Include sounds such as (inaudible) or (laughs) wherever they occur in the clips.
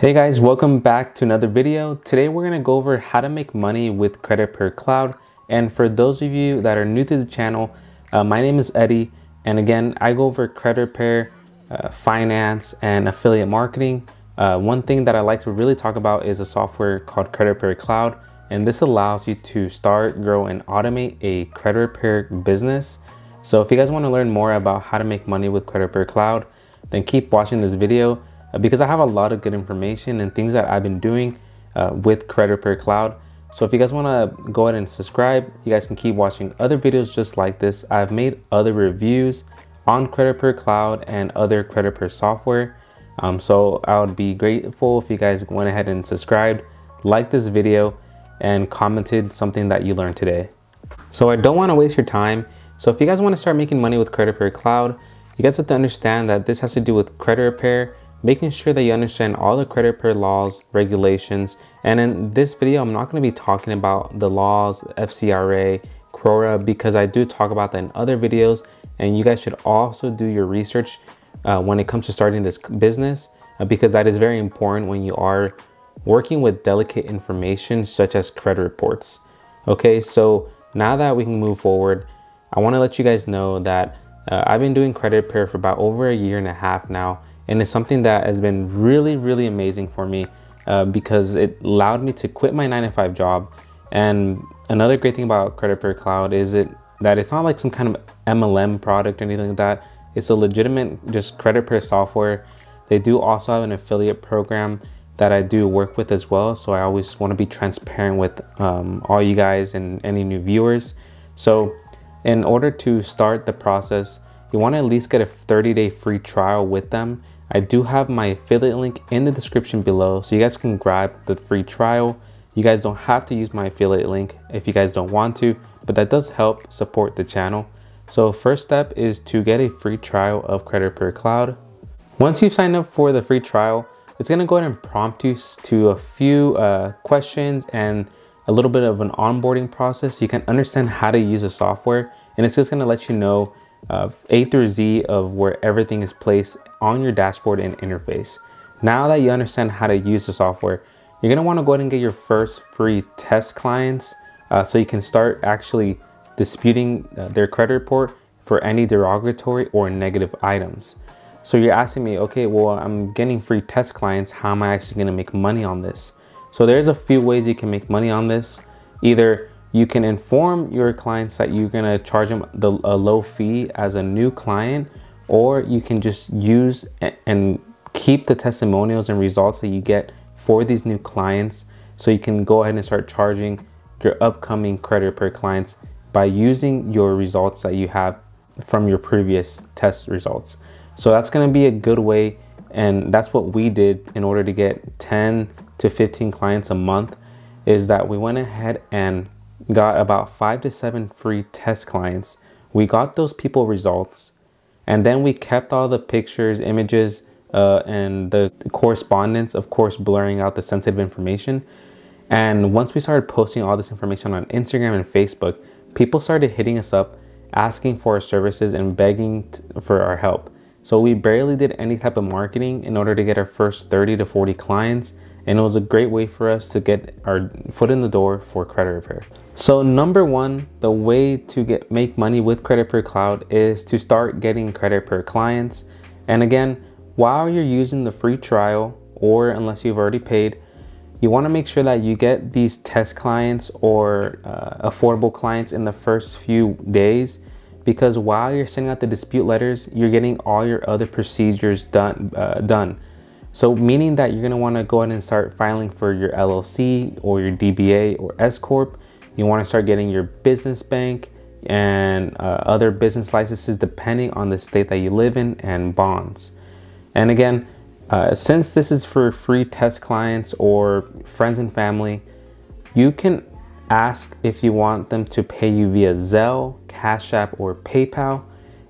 Hey guys, welcome back to another video. Today we're gonna go over how to make money with Credit Per Cloud. And for those of you that are new to the channel, uh, my name is Eddie. And again, I go over credit pair, uh, finance, and affiliate marketing. Uh, one thing that I like to really talk about is a software called Credit Pair Cloud. And this allows you to start, grow, and automate a credit repair business. So if you guys wanna learn more about how to make money with Credit Pair Cloud, then keep watching this video uh, because I have a lot of good information and things that I've been doing uh, with Credit Repair Cloud. So if you guys wanna go ahead and subscribe, you guys can keep watching other videos just like this. I've made other reviews on Credit Repair Cloud and other Credit Repair software. Um, so I would be grateful if you guys went ahead and subscribed, liked this video, and commented something that you learned today. So I don't wanna waste your time. So if you guys wanna start making money with Credit Repair Cloud, you guys have to understand that this has to do with credit repair making sure that you understand all the credit repair laws, regulations, and in this video, I'm not gonna be talking about the laws, FCRA, CRORA, because I do talk about that in other videos, and you guys should also do your research uh, when it comes to starting this business, uh, because that is very important when you are working with delicate information such as credit reports. Okay, so now that we can move forward, I wanna let you guys know that uh, I've been doing credit repair for about over a year and a half now, and it's something that has been really, really amazing for me uh, because it allowed me to quit my nine to five job. And another great thing about Credit per Cloud is it that it's not like some kind of MLM product or anything like that. It's a legitimate just credit per software. They do also have an affiliate program that I do work with as well. So I always want to be transparent with um, all you guys and any new viewers. So in order to start the process, you want to at least get a 30 day free trial with them. I do have my affiliate link in the description below so you guys can grab the free trial. You guys don't have to use my affiliate link if you guys don't want to, but that does help support the channel. So first step is to get a free trial of Credit Per Cloud. Once you've signed up for the free trial, it's gonna go ahead and prompt you to a few uh, questions and a little bit of an onboarding process. You can understand how to use the software and it's just gonna let you know uh, A through Z of where everything is placed on your dashboard and interface. Now that you understand how to use the software, you're gonna wanna go ahead and get your first free test clients uh, so you can start actually disputing uh, their credit report for any derogatory or negative items. So you're asking me, okay, well, I'm getting free test clients. How am I actually gonna make money on this? So there's a few ways you can make money on this. Either you can inform your clients that you're gonna charge them the, a low fee as a new client, or you can just use and keep the testimonials and results that you get for these new clients so you can go ahead and start charging your upcoming credit per clients by using your results that you have from your previous test results. So that's gonna be a good way and that's what we did in order to get 10 to 15 clients a month is that we went ahead and got about five to seven free test clients. We got those people results, and then we kept all the pictures, images, uh, and the correspondence, of course, blurring out the sensitive information. And once we started posting all this information on Instagram and Facebook, people started hitting us up, asking for our services and begging for our help. So we barely did any type of marketing in order to get our first 30 to 40 clients and it was a great way for us to get our foot in the door for credit repair. So number one, the way to get make money with Credit Repair Cloud is to start getting credit repair clients. And again, while you're using the free trial or unless you've already paid, you want to make sure that you get these test clients or uh, affordable clients in the first few days because while you're sending out the dispute letters, you're getting all your other procedures done. Uh, done. So meaning that you're gonna wanna go ahead and start filing for your LLC or your DBA or S Corp. You wanna start getting your business bank and uh, other business licenses depending on the state that you live in and bonds. And again, uh, since this is for free test clients or friends and family, you can ask if you want them to pay you via Zelle, Cash App, or PayPal.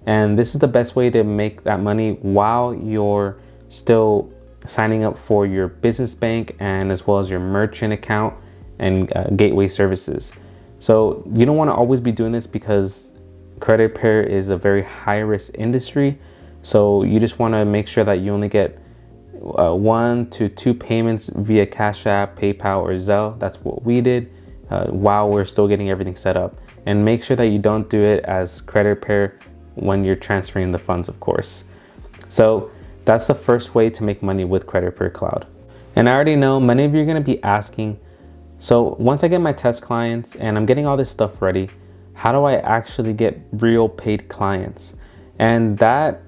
And this is the best way to make that money while you're still signing up for your business bank and as well as your merchant account and uh, gateway services. So you don't want to always be doing this because credit repair is a very high risk industry. So you just want to make sure that you only get uh, one to two payments via Cash App, PayPal, or Zelle. That's what we did uh, while we're still getting everything set up. And make sure that you don't do it as credit repair when you're transferring the funds, of course. So that's the first way to make money with Credit Per Cloud. And I already know many of you are gonna be asking, so once I get my test clients and I'm getting all this stuff ready, how do I actually get real paid clients? And that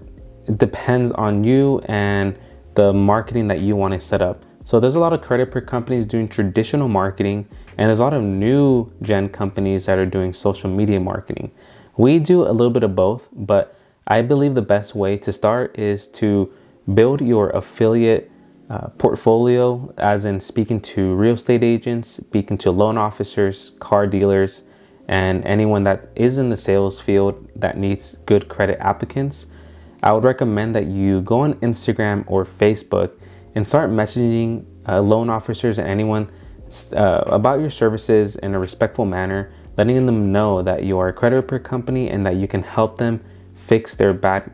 depends on you and the marketing that you wanna set up. So there's a lot of credit per companies doing traditional marketing, and there's a lot of new gen companies that are doing social media marketing. We do a little bit of both, but I believe the best way to start is to build your affiliate uh, portfolio, as in speaking to real estate agents, speaking to loan officers, car dealers, and anyone that is in the sales field that needs good credit applicants, I would recommend that you go on Instagram or Facebook and start messaging uh, loan officers and anyone uh, about your services in a respectful manner, letting them know that you are a credit repair company and that you can help them fix their bad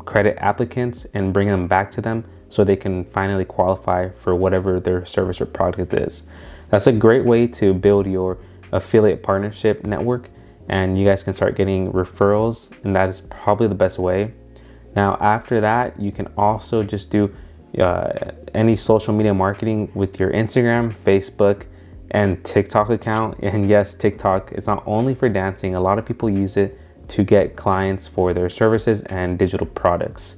credit applicants and bring them back to them so they can finally qualify for whatever their service or product is. That's a great way to build your affiliate partnership network and you guys can start getting referrals and that is probably the best way. Now after that, you can also just do uh, any social media marketing with your Instagram, Facebook, and TikTok account. (laughs) And yes, TikTok, it's not only for dancing. A lot of people use it to get clients for their services and digital products.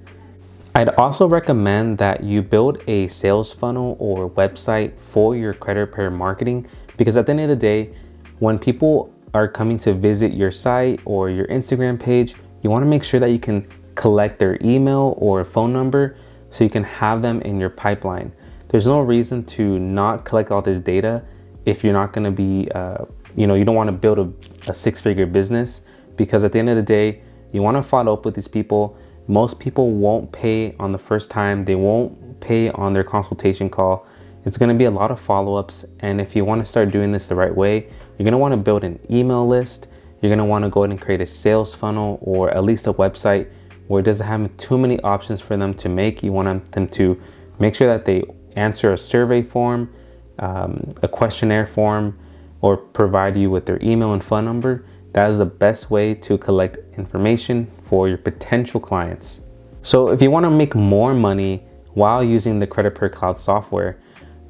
I'd also recommend that you build a sales funnel or website for your credit repair marketing because at the end of the day, when people are coming to visit your site or your Instagram page, you want to make sure that you can collect their email or phone number so you can have them in your pipeline. There's no reason to not collect all this data if you're not going to be, uh, you know, you don't want to build a, a six figure business because at the end of the day, you want to follow up with these people. Most people won't pay on the first time, they won't pay on their consultation call. It's going to be a lot of follow ups. And if you want to start doing this the right way, you're going to want to build an email list. You're going to want to go ahead and create a sales funnel or at least a website where it doesn't have too many options for them to make. You want them to make sure that they answer a survey form, um, a questionnaire form, or provide you with their email and phone number. That is the best way to collect information for your potential clients. So if you wanna make more money while using the Credit Per Cloud software,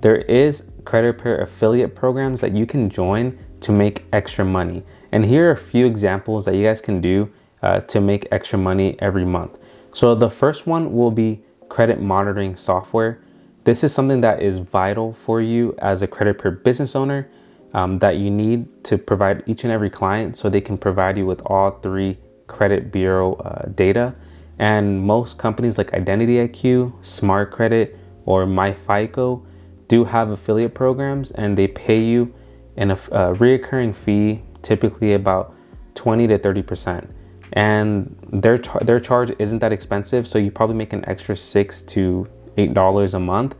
there is Credit Per affiliate programs that you can join to make extra money. And here are a few examples that you guys can do uh, to make extra money every month. So the first one will be credit monitoring software. This is something that is vital for you as a credit per business owner um, that you need to provide each and every client so they can provide you with all three credit bureau uh, data. And most companies like Identity IQ, Smart Credit, or MyFICO do have affiliate programs and they pay you in a, a uh, reoccurring fee, typically about 20 to 30%. And their, their charge isn't that expensive, so you probably make an extra six to $8 a month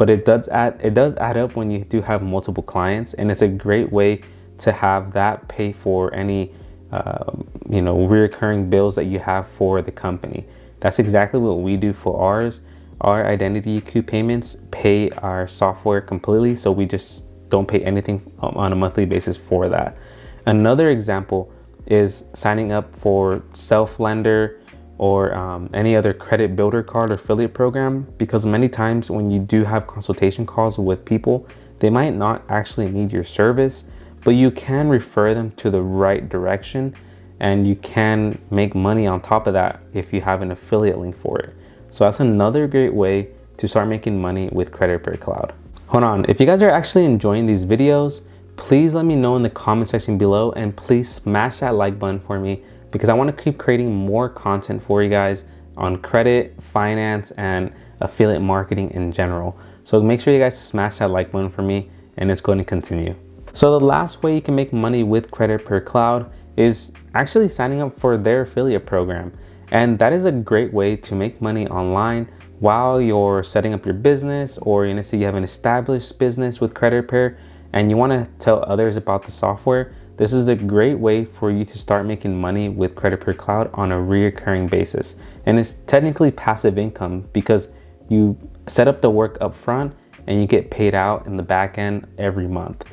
but it does add it does add up when you do have multiple clients and it's a great way to have that pay for any uh, you know reoccurring bills that you have for the company that's exactly what we do for ours our identity eq payments pay our software completely so we just don't pay anything on a monthly basis for that another example is signing up for self lender or um, any other credit builder card or affiliate program because many times when you do have consultation calls with people, they might not actually need your service, but you can refer them to the right direction and you can make money on top of that if you have an affiliate link for it. So that's another great way to start making money with Credit Builder Cloud. Hold on, if you guys are actually enjoying these videos, please let me know in the comment section below and please smash that like button for me because I want to keep creating more content for you guys on credit, finance, and affiliate marketing in general. So make sure you guys smash that like button for me and it's going to continue. So the last way you can make money with Credit Per Cloud is actually signing up for their affiliate program. And that is a great way to make money online while you're setting up your business or you know, say you have an established business with Credit Pair and you want to tell others about the software, this is a great way for you to start making money with Credit Per Cloud on a reoccurring basis. And it's technically passive income because you set up the work up front and you get paid out in the back end every month.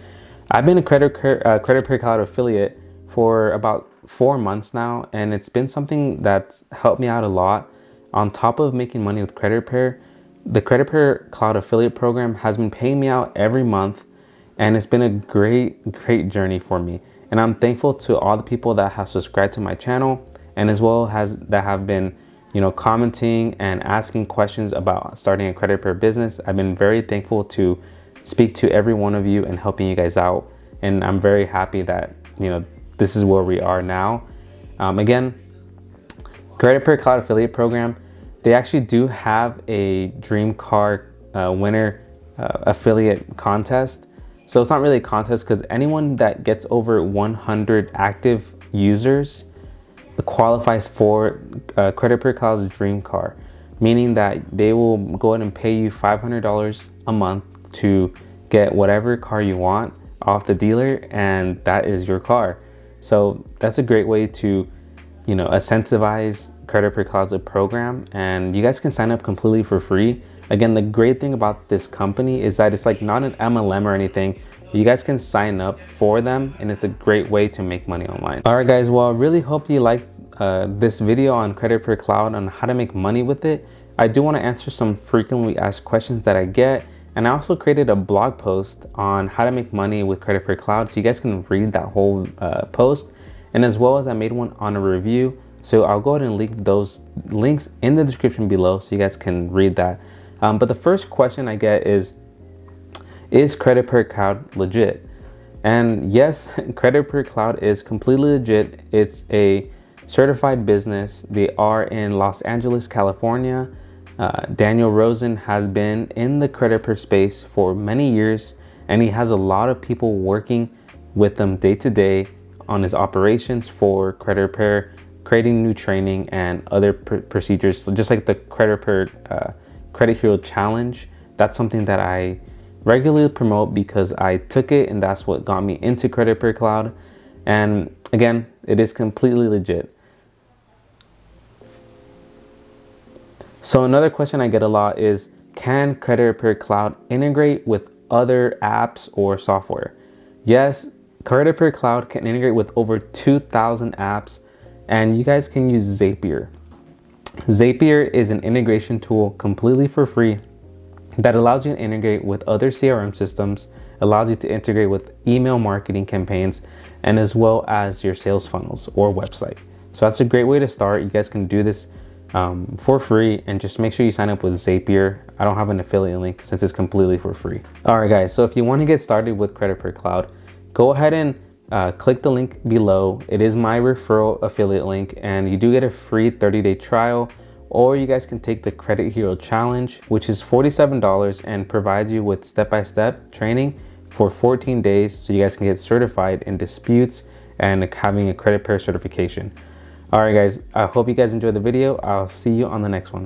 I've been a Credit, uh, Credit Per Cloud affiliate for about four months now, and it's been something that's helped me out a lot. On top of making money with Credit Pair, the Credit Pair Cloud Affiliate Program has been paying me out every month, and it's been a great, great journey for me and I'm thankful to all the people that have subscribed to my channel and as well as that have been you know commenting and asking questions about starting a credit repair business. I've been very thankful to speak to every one of you and helping you guys out and I'm very happy that you know this is where we are now. Um, again, Credit Repair Cloud Affiliate Program, they actually do have a Dream Car uh, winner uh, affiliate contest so it's not really a contest because anyone that gets over 100 active users qualifies for uh, Credit Per Cloud's dream car, meaning that they will go ahead and pay you $500 a month to get whatever car you want off the dealer and that is your car. So that's a great way to, you know, incentivize Credit Per Cloud's program and you guys can sign up completely for free Again, the great thing about this company is that it's like not an MLM or anything. You guys can sign up for them and it's a great way to make money online. All right guys, well, I really hope you liked uh, this video on Credit Per Cloud on how to make money with it. I do wanna answer some frequently asked questions that I get and I also created a blog post on how to make money with Credit Per Cloud. So you guys can read that whole uh, post. And as well as I made one on a review. So I'll go ahead and leave those links in the description below so you guys can read that. Um, but the first question I get is Is Credit Per Cloud legit? And yes, (laughs) Credit Per Cloud is completely legit. It's a certified business. They are in Los Angeles, California. Uh, Daniel Rosen has been in the credit per space for many years, and he has a lot of people working with them day to day on his operations for credit repair, creating new training and other pr- procedures, just like the credit repair uh, Credit Hero Challenge. That's something that I regularly promote because I took it and that's what got me into Credit Per Cloud. And again, it is completely legit. So another question I get a lot is, can Credit Repair Cloud integrate with other apps or software? Yes, Credit Repair Cloud can integrate with over 2,000 apps and you guys can use Zapier. Zapier is an integration tool completely for free that allows you to integrate with other CRM systems, allows you to integrate with email marketing campaigns, and as well as your sales funnels or website. So that's a great way to start. You guys can do this um, for free and just make sure you sign up with Zapier. I don't have an affiliate link since it's completely for free. All right, guys, so if you want to get started with Credit Per Cloud, go ahead and uh, click the link below. It is my referral affiliate link, and you do get a free 30 day trial. Or you guys can take the Credit Hero Challenge, which is $47 and provides you with step by step training for 14 days so you guys can get certified in disputes and having a credit pair certification. All right, guys, I hope you guys enjoyed the video. I'll see you on the next one.